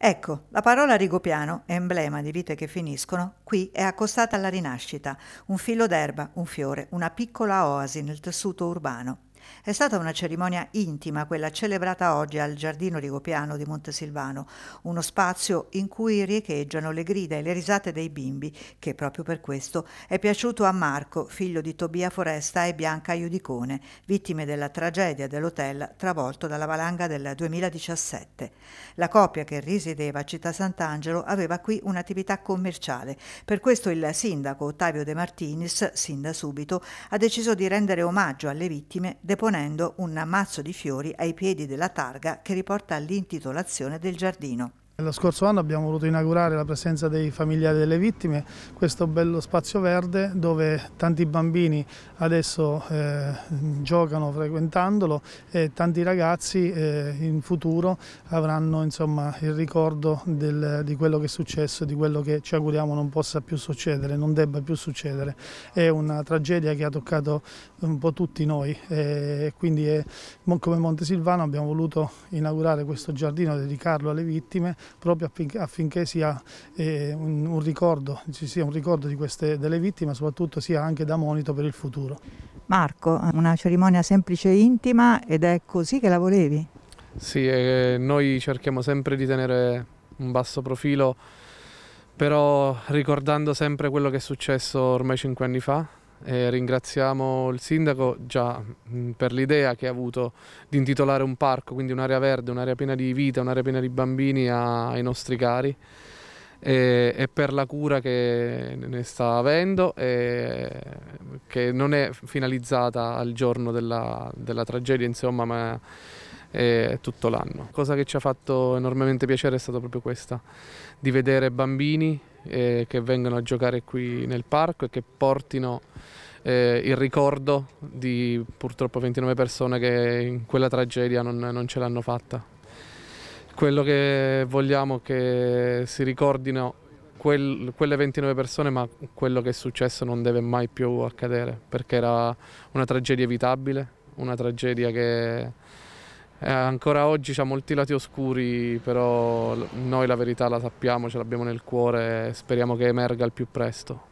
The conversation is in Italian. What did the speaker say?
Ecco, la parola rigopiano, emblema di vite che finiscono, qui è accostata alla rinascita, un filo d'erba, un fiore, una piccola oasi nel tessuto urbano. È stata una cerimonia intima quella celebrata oggi al Giardino Rigopiano di Montesilvano, uno spazio in cui riecheggiano le grida e le risate dei bimbi, che proprio per questo è piaciuto a Marco, figlio di Tobia Foresta e Bianca Iudicone, vittime della tragedia dell'hotel travolto dalla valanga del 2017. La coppia che risiedeva a Città Sant'Angelo aveva qui un'attività commerciale, per questo il sindaco Ottavio De Martinis, sin da subito, ha deciso di rendere omaggio alle vittime deponendo un ammazzo di fiori ai piedi della targa che riporta l'intitolazione del giardino. Lo scorso anno abbiamo voluto inaugurare la presenza dei familiari delle vittime, questo bello spazio verde dove tanti bambini adesso eh, giocano frequentandolo e tanti ragazzi eh, in futuro avranno insomma, il ricordo del, di quello che è successo, di quello che ci auguriamo non possa più succedere, non debba più succedere. È una tragedia che ha toccato un po' tutti noi eh, e quindi è, come Montesilvano abbiamo voluto inaugurare questo giardino, dedicarlo alle vittime proprio affinché, affinché sia, eh, un, un ricordo, ci sia un ricordo queste, delle vittime, ma soprattutto sia anche da monito per il futuro. Marco, una cerimonia semplice e intima ed è così che la volevi? Sì, eh, noi cerchiamo sempre di tenere un basso profilo, però ricordando sempre quello che è successo ormai cinque anni fa, e ringraziamo il sindaco già mm, per l'idea che ha avuto di intitolare un parco, quindi un'area verde, un'area piena di vita, un'area piena di bambini ai nostri cari e, e, per la cura che ne sta avendo e che non è finalizzata al giorno della, della tragedia insomma ma eh, tutto l'anno. Cosa che ci ha fatto enormemente piacere è stata proprio questa, di vedere bambini eh, che vengono a giocare qui nel parco e che portino eh, il ricordo di purtroppo 29 persone che in quella tragedia non, non ce l'hanno fatta. Quello che vogliamo è che si ricordino Quel, quelle 29 persone, ma quello che è successo non deve mai più accadere, perché era una tragedia evitabile, una tragedia che eh, ancora oggi ha molti lati oscuri, però noi la verità la sappiamo, ce l'abbiamo nel cuore e speriamo che emerga al più presto.